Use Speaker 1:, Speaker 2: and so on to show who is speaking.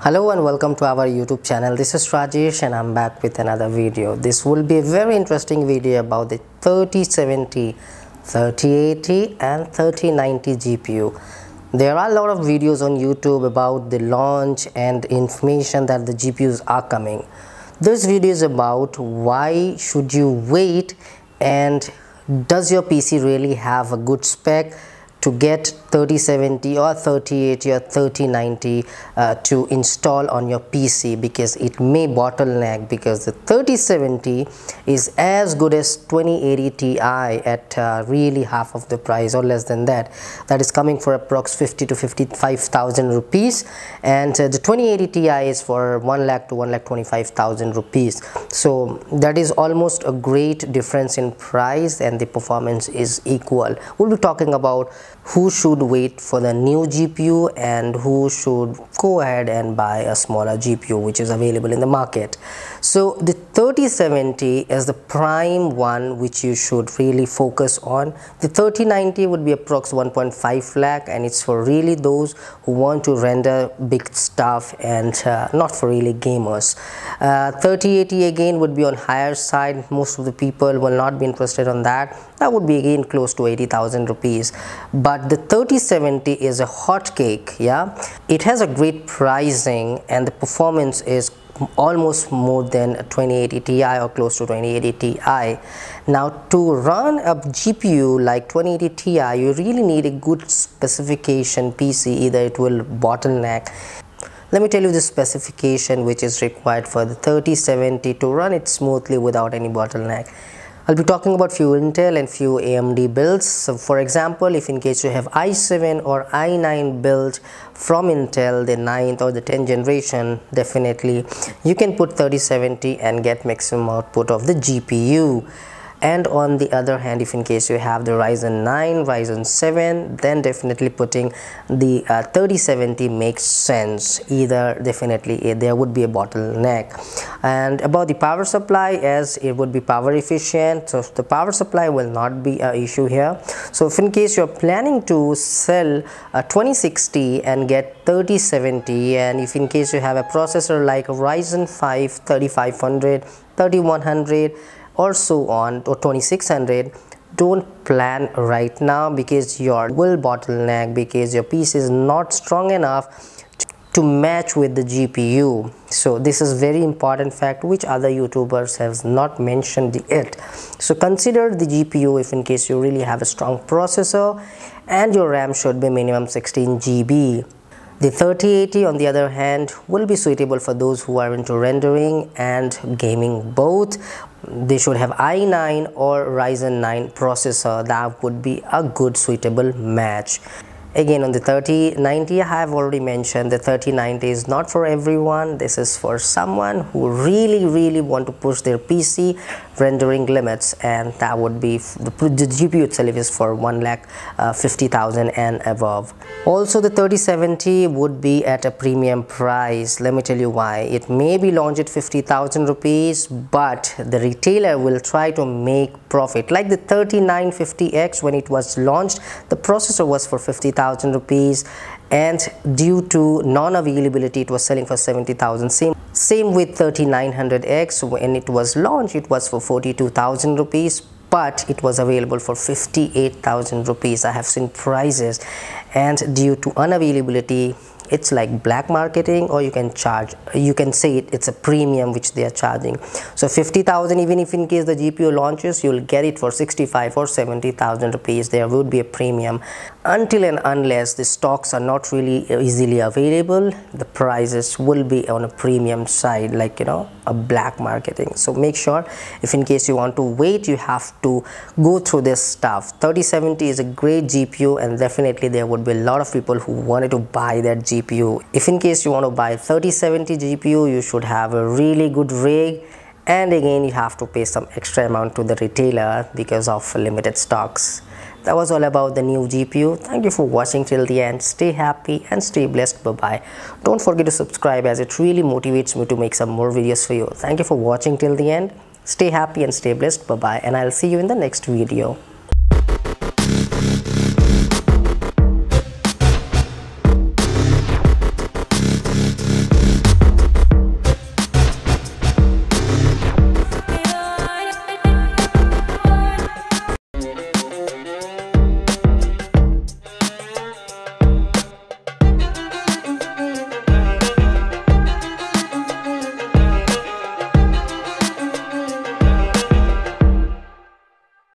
Speaker 1: hello and welcome to our youtube channel this is rajesh and i'm back with another video this will be a very interesting video about the 3070 3080 and 3090 gpu there are a lot of videos on youtube about the launch and information that the gpus are coming this video is about why should you wait and does your pc really have a good spec to get 3070 or 3080 or 3090 uh, to install on your PC because it may bottleneck because the 3070 is as good as 2080 Ti at uh, really half of the price or less than that that is coming for approx 50 to 55,000 rupees and uh, the 2080 Ti is for 1 lakh to 1 lakh 25,000 rupees so that is almost a great difference in price and the performance is equal we'll be talking about who should wait for the new GPU and who should go ahead and buy a smaller GPU which is available in the market. So the 3070 is the prime one which you should really focus on. The 3090 would be approx 1.5 lakh and it's for really those who want to render big stuff and uh, not for really gamers. Uh, 3080 again would be on higher side. Most of the people will not be interested on that. That would be again close to 80,000 rupees. But but the 3070 is a hot cake yeah it has a great pricing and the performance is almost more than 2080 Ti or close to 2080 Ti. Now to run a GPU like 2080 Ti you really need a good specification PC either it will bottleneck. Let me tell you the specification which is required for the 3070 to run it smoothly without any bottleneck. I'll be talking about few Intel and few AMD builds. So for example, if in case you have i7 or i9 build from Intel, the 9th or the 10th generation, definitely you can put 3070 and get maximum output of the GPU and on the other hand if in case you have the Ryzen 9 Ryzen 7 then definitely putting the uh, 3070 makes sense either definitely uh, there would be a bottleneck and about the power supply as it would be power efficient so the power supply will not be an issue here so if in case you're planning to sell a 2060 and get 3070 and if in case you have a processor like Ryzen 5 3500 3100 or so on to 2600 don't plan right now because your will bottleneck because your piece is not strong enough to match with the GPU. So this is very important fact which other YouTubers have not mentioned yet. So consider the GPU if in case you really have a strong processor and your RAM should be minimum 16 GB. The 3080 on the other hand will be suitable for those who are into rendering and gaming both. They should have i9 or Ryzen 9 processor that would be a good suitable match. Again on the 3090 I have already mentioned the 3090 is not for everyone this is for someone who really really want to push their PC rendering limits and that would be the, the GPU itself is for 1 lakh uh, 50,000 and above. Also the 3070 would be at a premium price. Let me tell you why. It may be launched at 50,000 rupees but the retailer will try to make profit. Like the 3950X when it was launched the processor was for 50,000 rupees and due to non-availability it was selling for 70,000 same same with 3900x when it was launched it was for 42,000 rupees but it was available for 58,000 rupees I have seen prices and due to unavailability it's like black marketing or you can charge you can say it, it's a premium which they are charging so 50000 even if in case the gpu launches you'll get it for 65 or 70000 rupees there would be a premium until and unless the stocks are not really easily available the prices will be on a premium side like you know a black marketing so make sure if in case you want to wait you have to go through this stuff 3070 is a great gpu and definitely there would be a lot of people who wanted to buy that GPU GPU. If in case you want to buy 3070 GPU, you should have a really good rig and again you have to pay some extra amount to the retailer because of limited stocks. That was all about the new GPU. Thank you for watching till the end. Stay happy and stay blessed. Bye-bye. Don't forget to subscribe as it really motivates me to make some more videos for you. Thank you for watching till the end. Stay happy and stay blessed. Bye-bye. And I'll see you in the next video.